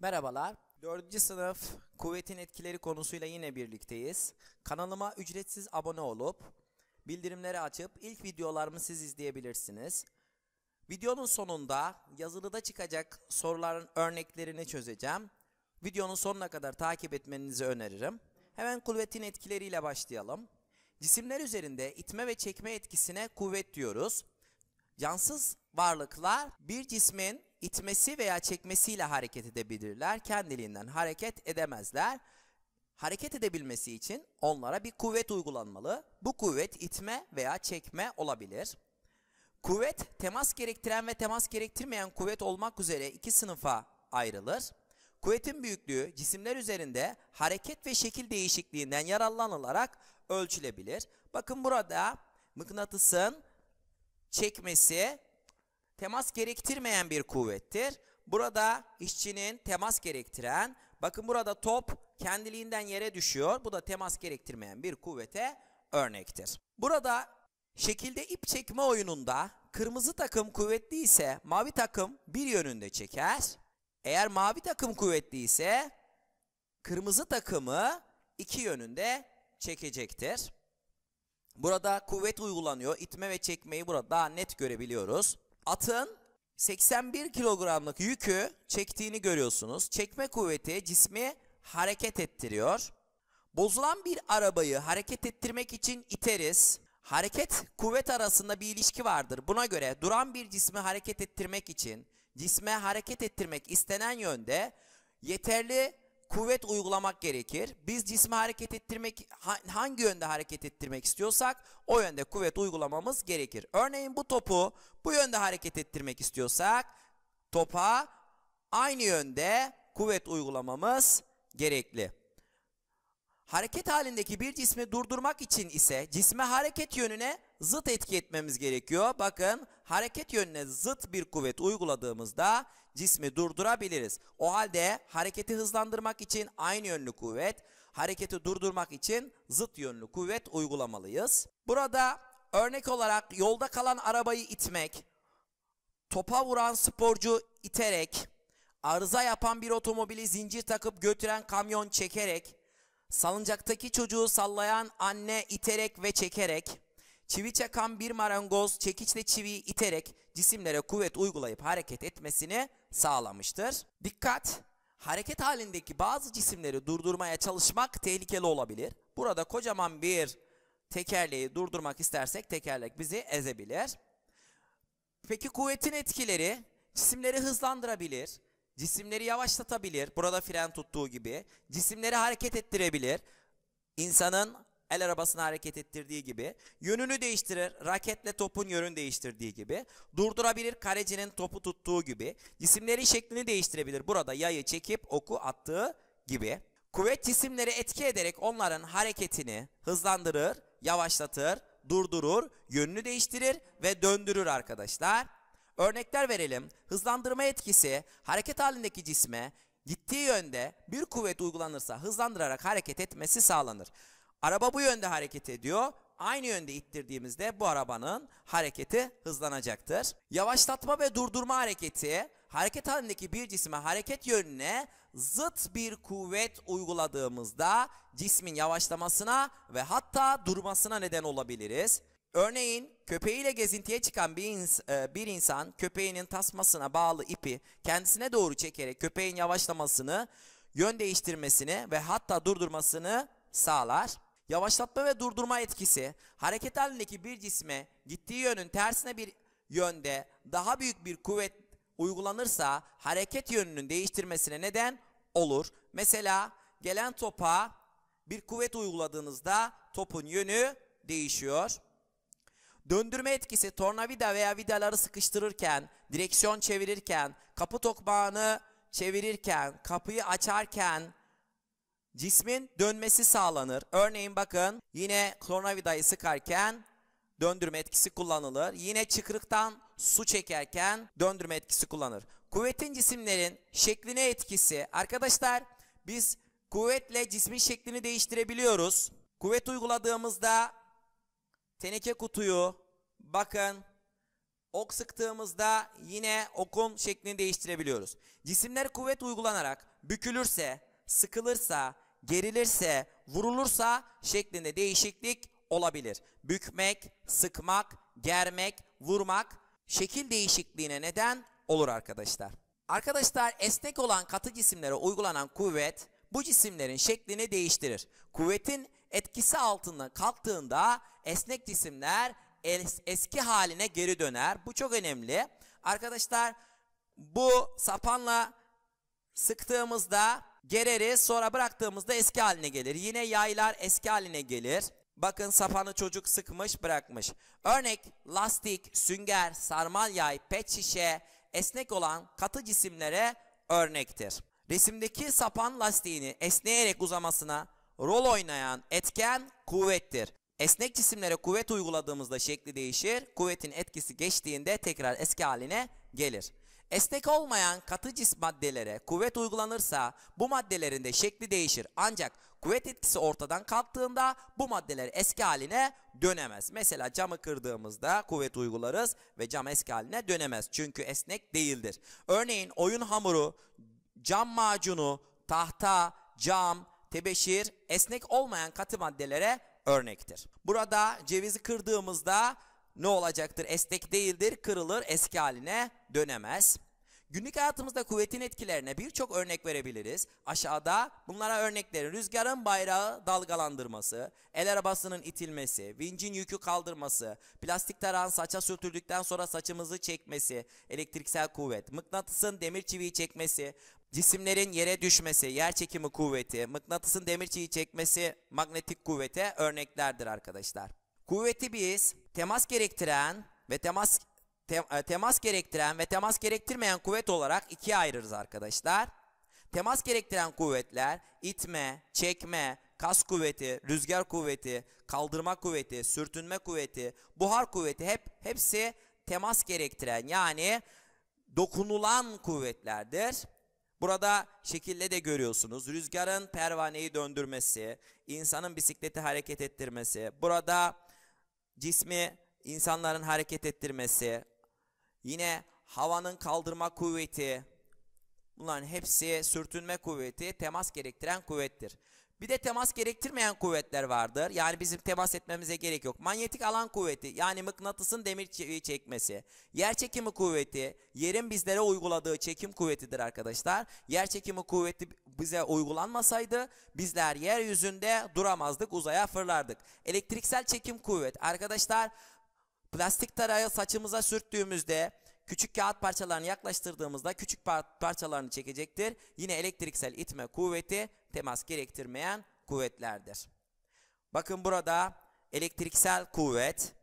Merhabalar. 4. sınıf kuvvetin etkileri konusuyla yine birlikteyiz. Kanalıma ücretsiz abone olup bildirimleri açıp ilk videolarımı siz izleyebilirsiniz. Videonun sonunda yazılıda çıkacak soruların örneklerini çözeceğim. Videonun sonuna kadar takip etmenizi öneririm. Hemen kuvvetin etkileriyle başlayalım. Cisimler üzerinde itme ve çekme etkisine kuvvet diyoruz. Cansız varlıklar bir cismin itmesi veya çekmesiyle hareket edebilirler. Kendiliğinden hareket edemezler. Hareket edebilmesi için onlara bir kuvvet uygulanmalı. Bu kuvvet itme veya çekme olabilir. Kuvvet temas gerektiren ve temas gerektirmeyen kuvvet olmak üzere iki sınıfa ayrılır. Kuvvetin büyüklüğü cisimler üzerinde hareket ve şekil değişikliğinden yararlanılarak ölçülebilir. Bakın burada mıknatısın çekmesi temas gerektirmeyen bir kuvvettir. Burada işçinin temas gerektiren, bakın burada top kendiliğinden yere düşüyor. Bu da temas gerektirmeyen bir kuvvete örnektir. Burada şekilde ip çekme oyununda kırmızı takım kuvvetli ise mavi takım bir yönünde çeker. Eğer mavi takım kuvvetli ise kırmızı takımı iki yönünde çekecektir. Burada kuvvet uygulanıyor. İtme ve çekmeyi burada daha net görebiliyoruz. Atın 81 kilogramlık yükü çektiğini görüyorsunuz. Çekme kuvveti cismi hareket ettiriyor. Bozulan bir arabayı hareket ettirmek için iteriz. Hareket kuvvet arasında bir ilişki vardır. Buna göre duran bir cismi hareket ettirmek için cisme hareket ettirmek istenen yönde yeterli kuvvet uygulamak gerekir. Biz cismi hareket ettirmek hangi yönde hareket ettirmek istiyorsak o yönde kuvvet uygulamamız gerekir. Örneğin bu topu bu yönde hareket ettirmek istiyorsak topa aynı yönde kuvvet uygulamamız gerekli. Hareket halindeki bir cismi durdurmak için ise cisme hareket yönüne zıt etki etmemiz gerekiyor. Bakın hareket yönüne zıt bir kuvvet uyguladığımızda cismi durdurabiliriz. O halde hareketi hızlandırmak için aynı yönlü kuvvet, hareketi durdurmak için zıt yönlü kuvvet uygulamalıyız. Burada örnek olarak yolda kalan arabayı itmek, topa vuran sporcu iterek, arıza yapan bir otomobili zincir takıp götüren kamyon çekerek, salıncaktaki çocuğu sallayan anne iterek ve çekerek, Çivi çakan bir marangoz çekiçle çiviyi iterek cisimlere kuvvet uygulayıp hareket etmesini sağlamıştır. Dikkat! Hareket halindeki bazı cisimleri durdurmaya çalışmak tehlikeli olabilir. Burada kocaman bir tekerleği durdurmak istersek tekerlek bizi ezebilir. Peki kuvvetin etkileri cisimleri hızlandırabilir, cisimleri yavaşlatabilir. Burada fren tuttuğu gibi cisimleri hareket ettirebilir. İnsanın el arabasını hareket ettirdiği gibi, yönünü değiştirir, raketle topun yönünü değiştirdiği gibi, durdurabilir kalecinin topu tuttuğu gibi, cisimlerin şeklini değiştirebilir burada yayı çekip oku attığı gibi. Kuvvet cisimleri etki ederek onların hareketini hızlandırır, yavaşlatır, durdurur, yönünü değiştirir ve döndürür arkadaşlar. Örnekler verelim. Hızlandırma etkisi hareket halindeki cisme gittiği yönde bir kuvvet uygulanırsa hızlandırarak hareket etmesi sağlanır. Araba bu yönde hareket ediyor. Aynı yönde ittirdiğimizde bu arabanın hareketi hızlanacaktır. Yavaşlatma ve durdurma hareketi hareket halindeki bir cisme hareket yönüne zıt bir kuvvet uyguladığımızda cismin yavaşlamasına ve hatta durmasına neden olabiliriz. Örneğin köpeğiyle gezintiye çıkan bir, ins e, bir insan köpeğinin tasmasına bağlı ipi kendisine doğru çekerek köpeğin yavaşlamasını, yön değiştirmesini ve hatta durdurmasını sağlar. Yavaşlatma ve durdurma etkisi hareket halindeki bir cisme gittiği yönün tersine bir yönde daha büyük bir kuvvet uygulanırsa hareket yönünün değiştirmesine neden olur. Mesela gelen topa bir kuvvet uyguladığınızda topun yönü değişiyor. Döndürme etkisi tornavida veya vidaları sıkıştırırken, direksiyon çevirirken, kapı tokmağını çevirirken, kapıyı açarken, cismin dönmesi sağlanır. Örneğin bakın yine klonavidayı sıkarken döndürme etkisi kullanılır. Yine çıkrıktan su çekerken döndürme etkisi kullanır. Kuvvetin cisimlerin şekline etkisi. Arkadaşlar biz kuvvetle cismin şeklini değiştirebiliyoruz. Kuvvet uyguladığımızda teneke kutuyu bakın ok sıktığımızda yine okun şeklini değiştirebiliyoruz. Cisimler kuvvet uygulanarak bükülürse, sıkılırsa, gerilirse, vurulursa şeklinde değişiklik olabilir. Bükmek, sıkmak, germek, vurmak şekil değişikliğine neden olur arkadaşlar. Arkadaşlar esnek olan katı cisimlere uygulanan kuvvet bu cisimlerin şeklini değiştirir. Kuvvetin etkisi altında kalktığında esnek cisimler es eski haline geri döner. Bu çok önemli. Arkadaşlar bu sapanla sıktığımızda Gereriz sonra bıraktığımızda eski haline gelir. Yine yaylar eski haline gelir. Bakın sapanı çocuk sıkmış bırakmış. Örnek lastik, sünger, sarmal yay, pet şişe, esnek olan katı cisimlere örnektir. Resimdeki sapan lastiğini esneyerek uzamasına rol oynayan etken kuvvettir. Esnek cisimlere kuvvet uyguladığımızda şekli değişir. Kuvvetin etkisi geçtiğinde tekrar eski haline gelir. Esnek olmayan katı cis maddelere kuvvet uygulanırsa bu maddelerin de şekli değişir. Ancak kuvvet etkisi ortadan kalktığında bu maddeler eski haline dönemez. Mesela camı kırdığımızda kuvvet uygularız ve cam eski haline dönemez. Çünkü esnek değildir. Örneğin oyun hamuru, cam macunu, tahta, cam, tebeşir esnek olmayan katı maddelere örnektir. Burada cevizi kırdığımızda ne olacaktır? Esnek değildir, kırılır, eski haline dönemez. Günlük hayatımızda kuvvetin etkilerine birçok örnek verebiliriz. Aşağıda bunlara örneklerin rüzgarın bayrağı dalgalandırması, el arabasının itilmesi, vincin yükü kaldırması, plastik tarağın saça sürtüldükten sonra saçımızı çekmesi, elektriksel kuvvet, mıknatısın demir çiviyi çekmesi, cisimlerin yere düşmesi, yer çekimi kuvveti, mıknatısın demir çiviyi çekmesi, magnetik kuvvete örneklerdir arkadaşlar. Kuvveti biz temas gerektiren ve temas te, e, temas gerektiren ve temas gerektirmeyen kuvvet olarak ikiye ayırırız arkadaşlar. Temas gerektiren kuvvetler itme, çekme, kas kuvveti, rüzgar kuvveti, kaldırma kuvveti, sürtünme kuvveti, buhar kuvveti hep hepsi temas gerektiren yani dokunulan kuvvetlerdir. Burada şekilde de görüyorsunuz. Rüzgarın pervaneyi döndürmesi, insanın bisikleti hareket ettirmesi. Burada cismi insanların hareket ettirmesi, yine havanın kaldırma kuvveti, bunların hepsi sürtünme kuvveti, temas gerektiren kuvvettir. Bir de temas gerektirmeyen kuvvetler vardır. Yani bizim temas etmemize gerek yok. Manyetik alan kuvveti yani mıknatısın demir e, çekmesi. Yer çekimi kuvveti yerin bizlere uyguladığı çekim kuvvetidir arkadaşlar. Yer çekimi kuvveti bize uygulanmasaydı bizler yeryüzünde duramazdık uzaya fırlardık. Elektriksel çekim kuvvet arkadaşlar plastik tarağı saçımıza sürttüğümüzde Küçük kağıt parçalarını yaklaştırdığımızda küçük par parçalarını çekecektir. Yine elektriksel itme kuvveti temas gerektirmeyen kuvvetlerdir. Bakın burada elektriksel kuvvet.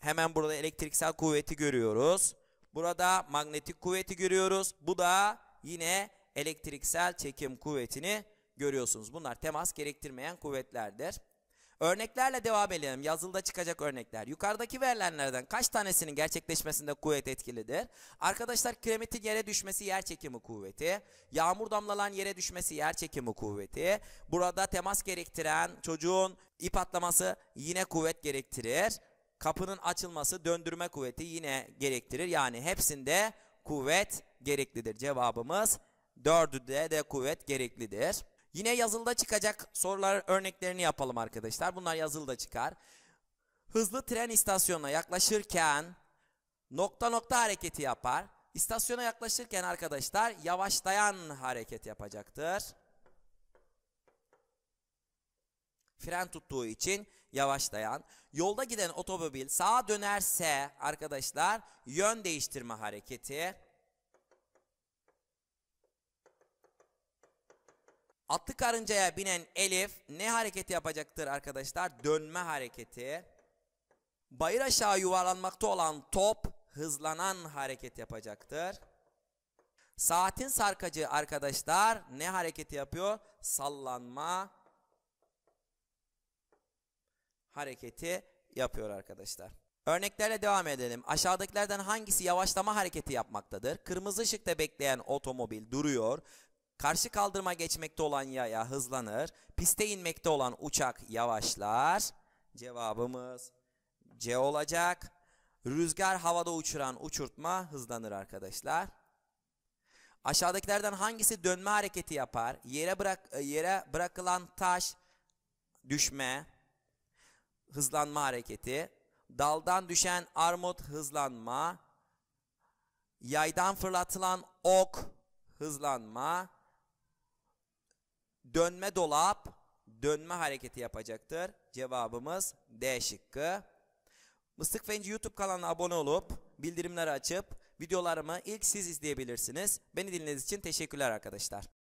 Hemen burada elektriksel kuvveti görüyoruz. Burada manyetik kuvveti görüyoruz. Bu da yine elektriksel çekim kuvvetini görüyorsunuz. Bunlar temas gerektirmeyen kuvvetlerdir. Örneklerle devam edelim. Yazılıda çıkacak örnekler. Yukarıdaki verilenlerden kaç tanesinin gerçekleşmesinde kuvvet etkilidir? Arkadaşlar kiremitin yere düşmesi yer çekimi kuvveti. Yağmur damlalan yere düşmesi yer çekimi kuvveti. Burada temas gerektiren çocuğun ip atlaması yine kuvvet gerektirir. Kapının açılması döndürme kuvveti yine gerektirir. Yani hepsinde kuvvet gereklidir. Cevabımız dördü de de kuvvet gereklidir. Yine yazılıda çıkacak sorular örneklerini yapalım arkadaşlar. Bunlar yazılıda çıkar. Hızlı tren istasyonuna yaklaşırken nokta nokta hareketi yapar. İstasyona yaklaşırken arkadaşlar yavaşlayan hareket yapacaktır. Fren tuttuğu için yavaşlayan. Yolda giden otomobil sağa dönerse arkadaşlar yön değiştirme hareketi. Atlı karıncaya binen Elif ne hareketi yapacaktır arkadaşlar? Dönme hareketi. Bayır aşağı yuvarlanmakta olan top hızlanan hareket yapacaktır. Saatin sarkacı arkadaşlar ne hareketi yapıyor? Sallanma hareketi yapıyor arkadaşlar. Örneklerle devam edelim. Aşağıdakilerden hangisi yavaşlama hareketi yapmaktadır? Kırmızı ışıkta bekleyen otomobil duruyor. Karşı kaldırıma geçmekte olan yaya hızlanır. Piste inmekte olan uçak yavaşlar. Cevabımız C olacak. Rüzgar havada uçuran uçurtma hızlanır arkadaşlar. Aşağıdakilerden hangisi dönme hareketi yapar? Yere bırak e, yere bırakılan taş düşme, hızlanma hareketi, daldan düşen armut hızlanma, yaydan fırlatılan ok hızlanma, dönme dolap, dönme hareketi yapacaktır. Cevabımız D şıkkı. Mıstık Fenci YouTube kanalına abone olup, bildirimleri açıp videolarımı ilk siz izleyebilirsiniz. Beni dinlediğiniz için teşekkürler arkadaşlar.